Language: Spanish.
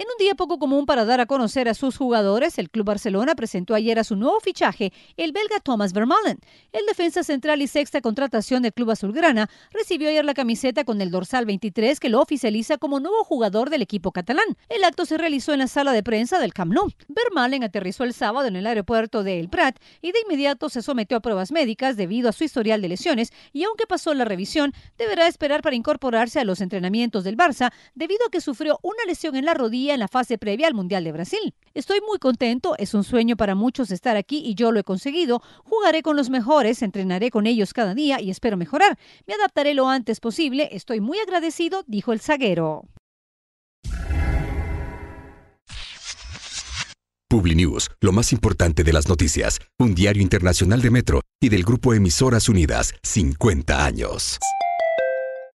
En un día poco común para dar a conocer a sus jugadores, el Club Barcelona presentó ayer a su nuevo fichaje, el belga Thomas Vermaelen. El defensa central y sexta contratación del Club Azulgrana recibió ayer la camiseta con el dorsal 23 que lo oficializa como nuevo jugador del equipo catalán. El acto se realizó en la sala de prensa del Camp Nou. Vermaelen aterrizó el sábado en el aeropuerto de El Prat y de inmediato se sometió a pruebas médicas debido a su historial de lesiones y aunque pasó la revisión, deberá esperar para incorporarse a los entrenamientos del Barça debido a que sufrió una lesión en la rodilla en la fase previa al Mundial de Brasil. Estoy muy contento, es un sueño para muchos estar aquí y yo lo he conseguido. Jugaré con los mejores, entrenaré con ellos cada día y espero mejorar. Me adaptaré lo antes posible, estoy muy agradecido, dijo el zaguero. PubliNews, lo más importante de las noticias, un diario internacional de Metro y del grupo Emisoras Unidas, 50 años.